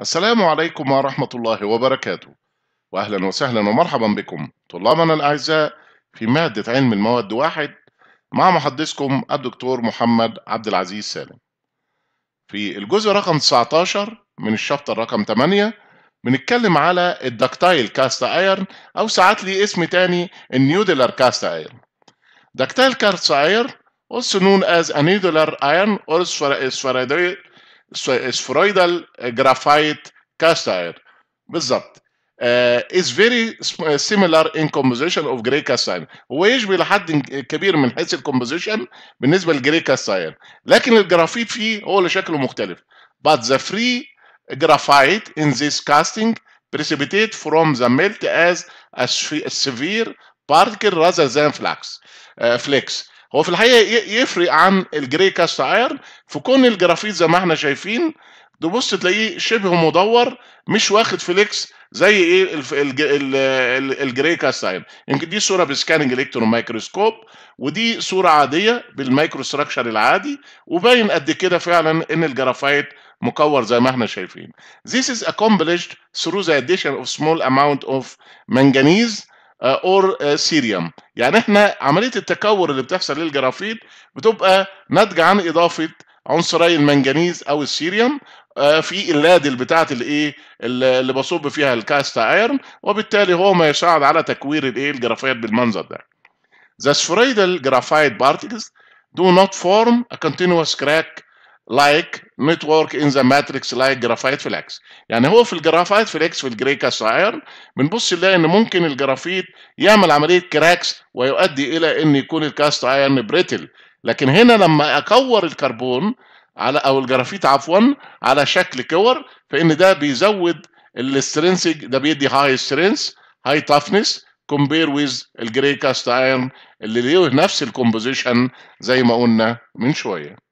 السلام عليكم ورحمة الله وبركاته وأهلا وسهلا ومرحبا بكم طلابنا الأعزاء في مادة علم المواد واحد مع محدثكم الدكتور محمد عبد العزيز سالم في الجزء رقم 19 من الشابتر رقم 8 بنتكلم على الدكتايل كاست ايرن او ساعات لي اسم تاني النيودلر كاست ايرن دكتايل كاست ايرن also known as a needler iron or spheroidal اسفرويدال آه، جرافايت كاست بالضبط. بالظبط از فيري سيميلار ان كومبوزيشن اوف جري كاست هو يشبه لحد كبير من حيث الكومبوزيشن بالنسبه لجري كاست ايرن لكن الجرافيت فيه هو اللي شكله مختلف but the free graphite in this casting precipitate from the melt as a severe particle rather than flux uh, آه، flakes هو في الحقيقه يفرق عن الجري كاست ايرن في كون الجرافيت زي ما احنا شايفين تبص تلاقيه شبه مدور مش واخد فليكس زي ايه الجري كاست ايرن يمكن دي صوره بسكاننج الكترون مايكروسكوب ودي صوره عاديه بالمايكرو ستراكشر العادي وباين قد كده فعلا ان الجرافايت مكور زي ما احنا شايفين. This is accomplished through the addition of small amount of manganese اور آه، سيريوم آه، يعني احنا عمليه التكور اللي بتحصل للجرافيت بتبقى ناتجه عن اضافه عنصري المنجنيز او السيريوم آه، في اللادل بتاعه الايه اللي بصب فيها الكاست ايرن وبالتالي هو ما يساعد على تكوير الايه الجرافيت بالمنظر ده. The spheroidal graphite particles do not form a continuous crack like network in the matrix like جرافايت فلكس يعني هو في الجرافايت فليكس في كاست ايرن بنبص نلاقي ان ممكن الجرافيت يعمل عمليه كراكس ويؤدي الى ان يكون الكاست ايرن بريتل لكن هنا لما اكور الكربون على او الجرافيت عفوا على شكل كور فان ده بيزود الاسترنسج ده بيدي هاي سترينث هاي تافنس كومبير ويز الجري كاست ايرن اللي ليه نفس الكومبوزيشن زي ما قلنا من شويه